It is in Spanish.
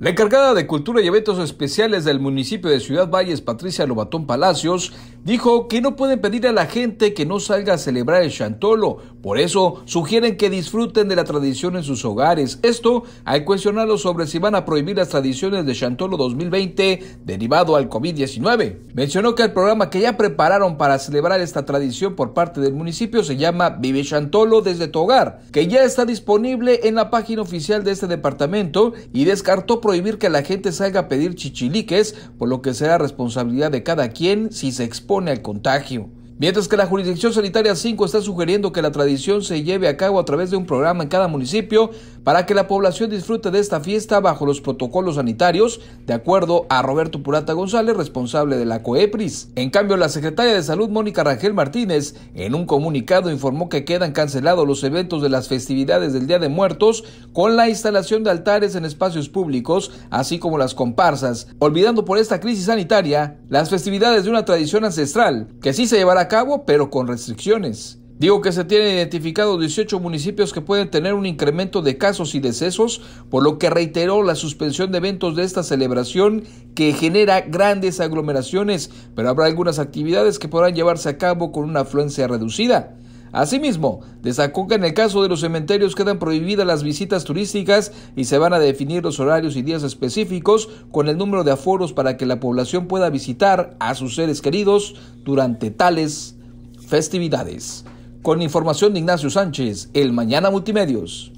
La encargada de Cultura y Eventos Especiales del municipio de Ciudad Valles, Patricia Lobatón Palacios, Dijo que no pueden pedir a la gente que no salga a celebrar el Chantolo, por eso sugieren que disfruten de la tradición en sus hogares. Esto al cuestionarlo sobre si van a prohibir las tradiciones de Chantolo 2020 derivado al COVID-19. Mencionó que el programa que ya prepararon para celebrar esta tradición por parte del municipio se llama Vive Chantolo desde tu hogar, que ya está disponible en la página oficial de este departamento y descartó prohibir que la gente salga a pedir chichiliques, por lo que será responsabilidad de cada quien si se expone el contagio. Mientras que la jurisdicción sanitaria 5 está sugiriendo que la tradición se lleve a cabo a través de un programa en cada municipio para que la población disfrute de esta fiesta bajo los protocolos sanitarios, de acuerdo a Roberto Purata González, responsable de la COEPRIS. En cambio, la secretaria de Salud, Mónica Rangel Martínez, en un comunicado informó que quedan cancelados los eventos de las festividades del Día de Muertos con la instalación de altares en espacios públicos, así como las comparsas, olvidando por esta crisis sanitaria las festividades de una tradición ancestral que sí se llevará cabo, pero con restricciones. Digo que se tienen identificados 18 municipios que pueden tener un incremento de casos y decesos, por lo que reiteró la suspensión de eventos de esta celebración que genera grandes aglomeraciones, pero habrá algunas actividades que podrán llevarse a cabo con una afluencia reducida. Asimismo, destacó que en el caso de los cementerios quedan prohibidas las visitas turísticas y se van a definir los horarios y días específicos con el número de aforos para que la población pueda visitar a sus seres queridos durante tales festividades. Con información de Ignacio Sánchez, El Mañana Multimedios.